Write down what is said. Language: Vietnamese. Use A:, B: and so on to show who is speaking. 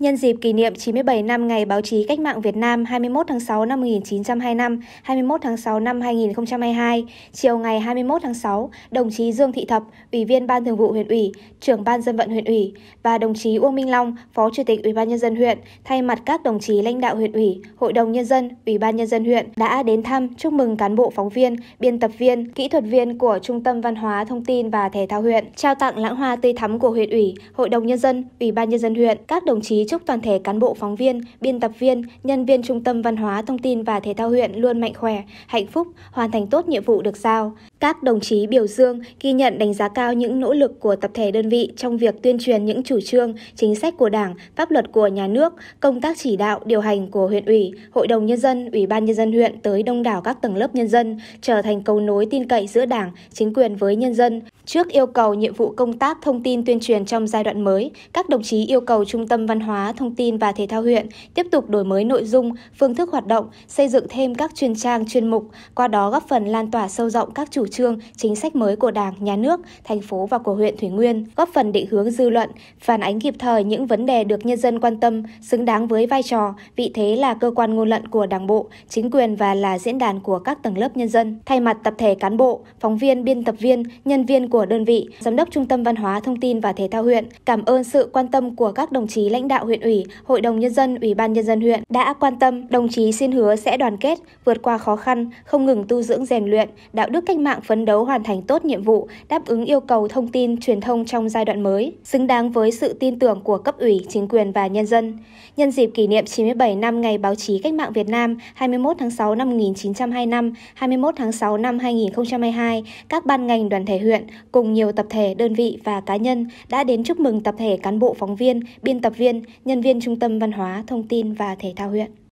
A: Nhân dịp kỷ niệm 97 năm Ngày Báo chí Cách mạng Việt Nam 21 tháng 6 năm 1925, 21 tháng 6 năm 2022, chiều ngày 21 tháng 6, đồng chí Dương Thị Thập, Ủy viên Ban Thường vụ huyện ủy, trưởng Ban dân vận huyện ủy và đồng chí Uông Minh Long, Phó Chủ tịch Ủy ban nhân dân huyện, thay mặt các đồng chí lãnh đạo huyện ủy, Hội đồng nhân dân, Ủy ban nhân dân huyện đã đến thăm chúc mừng cán bộ phóng viên, biên tập viên, kỹ thuật viên của Trung tâm Văn hóa Thông tin và Thể thao huyện, trao tặng lãng hoa tươi thắm của huyện ủy, Hội đồng nhân dân, Ủy ban nhân dân huyện, các đồng chí chúc toàn thể cán bộ phóng viên, biên tập viên, nhân viên Trung tâm Văn hóa Thông tin và Thể thao huyện luôn mạnh khỏe, hạnh phúc, hoàn thành tốt nhiệm vụ được giao. Các đồng chí biểu dương, ghi nhận đánh giá cao những nỗ lực của tập thể đơn vị trong việc tuyên truyền những chủ trương, chính sách của Đảng, pháp luật của nhà nước, công tác chỉ đạo, điều hành của huyện ủy, hội đồng nhân dân, ủy ban nhân dân huyện tới đông đảo các tầng lớp nhân dân, trở thành cầu nối tin cậy giữa Đảng, chính quyền với nhân dân. Trước yêu cầu nhiệm vụ công tác thông tin tuyên truyền trong giai đoạn mới, các đồng chí yêu cầu Trung tâm Văn hóa hóa, Thông tin và Thể thao huyện tiếp tục đổi mới nội dung, phương thức hoạt động, xây dựng thêm các chuyên trang chuyên mục, qua đó góp phần lan tỏa sâu rộng các chủ trương, chính sách mới của Đảng, Nhà nước, thành phố và của huyện Thủy Nguyên, góp phần định hướng dư luận, phản ánh kịp thời những vấn đề được nhân dân quan tâm, xứng đáng với vai trò, vị thế là cơ quan ngôn luận của Đảng bộ, chính quyền và là diễn đàn của các tầng lớp nhân dân. Thay mặt tập thể cán bộ, phóng viên, biên tập viên, nhân viên của đơn vị, giám đốc Trung tâm Văn hóa Thông tin và Thể thao huyện, cảm ơn sự quan tâm của các đồng chí lãnh đạo huyện ủy, Hội đồng Nhân dân, Ủy ban Nhân dân huyện đã quan tâm, đồng chí xin hứa sẽ đoàn kết, vượt qua khó khăn, không ngừng tu dưỡng rèn luyện, đạo đức cách mạng phấn đấu hoàn thành tốt nhiệm vụ, đáp ứng yêu cầu thông tin, truyền thông trong giai đoạn mới, xứng đáng với sự tin tưởng của cấp ủy, chính quyền và nhân dân. Nhân dịp kỷ niệm 97 năm Ngày Báo chí Cách mạng Việt Nam 21 tháng 6 năm 1925, 21 tháng 6 năm 2022, các ban ngành đoàn thể huyện cùng nhiều tập thể, đơn vị và cá nhân đã đến chúc mừng tập thể cán bộ phóng viên, biên tập viên, nhân viên Trung tâm Văn hóa, Thông tin và Thể thao huyện.